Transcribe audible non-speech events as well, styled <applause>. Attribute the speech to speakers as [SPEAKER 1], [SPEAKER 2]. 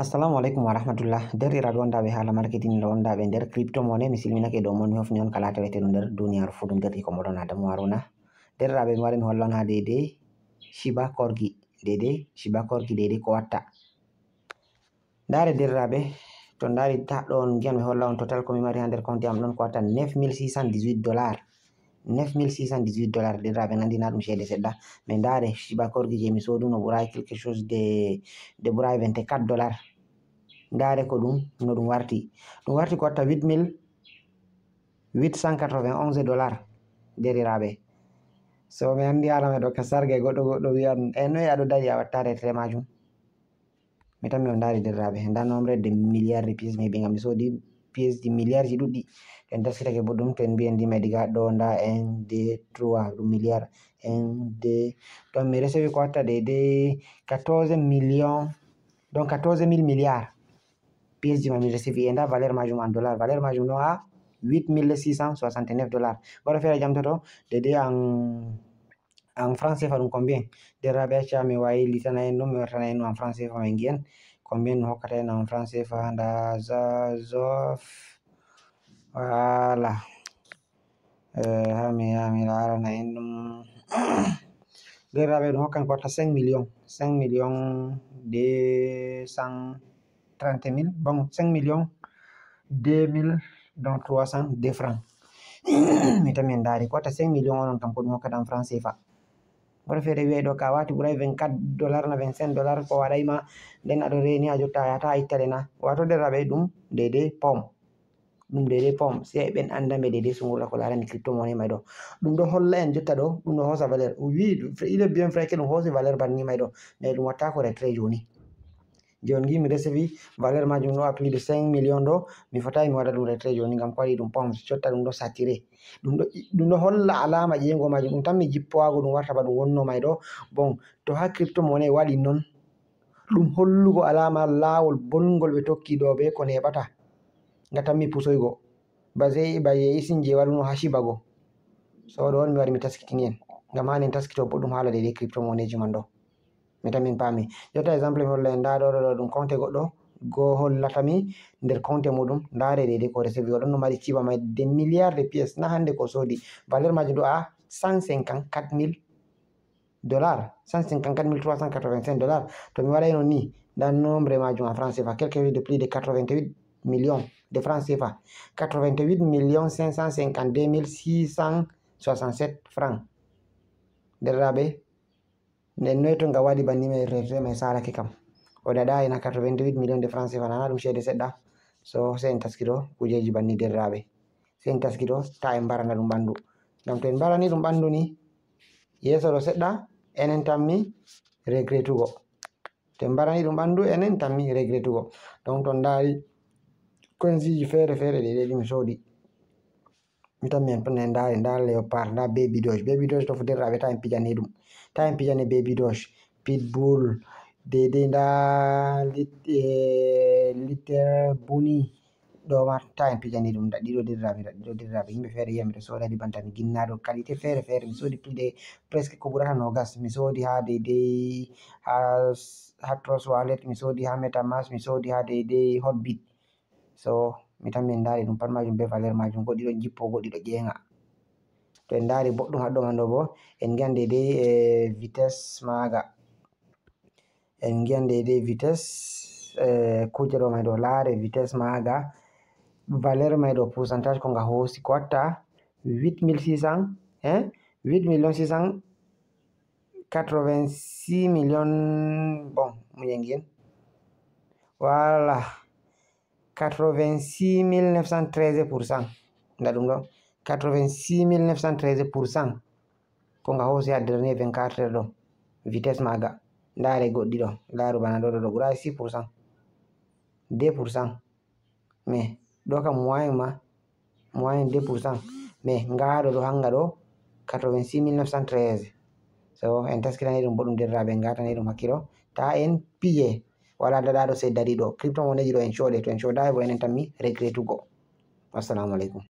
[SPEAKER 1] Assalamualaikum warahmatullah dari Radwan Dabe hala marketing lon Dabe nder crypto money Misil ke do mon hofni on kala tawete under dunia fudum der ko ada adam waruna der rabe marin hollon ha shiba korgi dede shiba korgi dede ko dari dari der rabe to dari ta don jam holla total ko mari ha nder compte non ko 9618 dollars 9618 dollar ɗiraɓe nandina ɗum ceede seɗɗa mai ndaɗe cibakorgi je mi soduno ɓuurai quelque chose de de ɓuurai 24 dollar ndaɗe ko ɗum no ɗum warti ɗum warti ko watta 8891 dollar deriraɓe so mi andi alama ɗo ka sarga e goɗɗo goɗɗo wiyan e noyi aɗo dari a watta retre majum mi tanmi o ndari derraɓe nda nombre de milliard de pice mi heɓi gam mi sodi pièce de ɗuɗɗi en vous en di donda en de trois milliard en de de millions, donc quatorze mille milliard de ma reçues. resevi e valeur majum en dollar valeur majum 8669 dollars pour faire jam en en français combien de mi en en combien hokkata en en français fa nda zazof wala eh, hami hami larana <coughs> en ɗum derraɓe ɗum hokkan ko watta cinq million cinq million deux cent trente mille bon cinq million deux mille donc trois cent deux francs <coughs> mi tan min ndaari ko million onon tan fa aɗo fere wiya do kawat wati ɓuuray 24 dolar na 25 dollar ko ma nden aɗo reni a jotta yata a ittale na wato derraɓe ɗum dede pom ɗum dede pom sei ɓen anda dedei sungurla ko larani crypto money may ɗo ɗum ɗo holla en jotta ɗo ɗum ɗo hosa valeur wi ile bien vrai ke ɗum hoosi valeur banni may ɗo mais ɗum watta ko retre joni joni mi recevi valeur majum ɗo a plus de 5 million ɗo mi fotai mi waɗa ɗum retré joni gam ko waɗi ɗum pom cotta ɗum ɗo satiré ɗum ɗo holla alama ƴeygo majum ɗum tan mi jippowago ɗum wartaba ɗum wonno may ɗo bon to ha crypto mone waɗi noon ɗum hollugo alama lawol bongol ɓe tokki ɗo ɓe ko neɓata nga tan mi pusoygo base baye isin je waɗuno ha shibago so ɗo on mi wari mi taskitini en gam hanen taskito boɗɗum hala dede crypto moneji e man ɗo meta min paami jotta exemple mi holla do do ɗo compte ɗo ɗum go goɗɗo goo hollatami nder compte muɗum ndaare dede ko recevi oɗon no mari ciba may de milliard de pièces. na de ko sodi valeur majum à 154 mille dollars 154 385 dollar to mi waɗayno ni nda nombre majum en franc CFA quelque chose de plus de 88 millions de francs CFA 88 millions 552 667 francs de rabais nden noy to nga waɗi banni rete mai salake kam o daɗayi na 88 million de france fa nana ɗum ceede seɗɗa so sey en taskiɗo kujeji banni derraɓe sey en taskiɗo ta en mbarana ɗum ɓandu ngam to en mbarani ɗum ɓandu ni yeeso ɗo seɗɗa enen tanmi regretugo to en mbarani ɗum ɓandu enen tanmi regretugo donc to ndaari konziji feere feere ɗeɗe ɗi mi soodi mi tan min pane ndaare nda leopard nda baby doge baby doge to fodirra ɓe ta en pijani ɗum ta en pijani baby doge pit bull dedei nda eh, litter buni ɗoma ta en pijani ɗum daɗiɗo dirraɓe daɗiɗo dirraɓe yimɓe feere yiya miɗo soodadi banta mi ginnaɗo qualité feere feere mi soodi plus de presque ko ɓurata nogas mi soodi ha dedei ha ha tros wallet mi soodi ha metamas mi soodi ha dedei hot bit so mi tan min ndaari ɗum pat maajum bee valeur maajum goɗɗi ɗo jippo goɗɗi ɗo ƴeenga to en ndaari boɗɗum haɗɗo man ɗo boo en ngi'an deydey e vitesse maaga en ngi'an deydey vitesse e, kuuje ɗo may ɗo laare vitesse maaga valeur may ɗo pourcentage ko nga hoosi ko watta 8600 e 8 million 686 million bon muñe ngin wala voilà. 86913 nda ɗum ɗo 86913 ko nga hoosi ha dernier 24 heure ɗo vitesse maga ndaare goɗɗi ɗo laaru bana ɗo ɗo ɓura 6 pourcent 2 pourcent mais ɗo kam moyen ma moyen 2 pourcent mais ngaɗo ɗo hanga ɗo 86913 so en taskitanani ɗum boɗɗum ɗum en ngatani ɗum hakkilo ta en piye wala daɗaɗo sei dariɗo crypto moneji ɗo en coɗe to en codai e bo enen tan mi regretugo wassalamu aleykum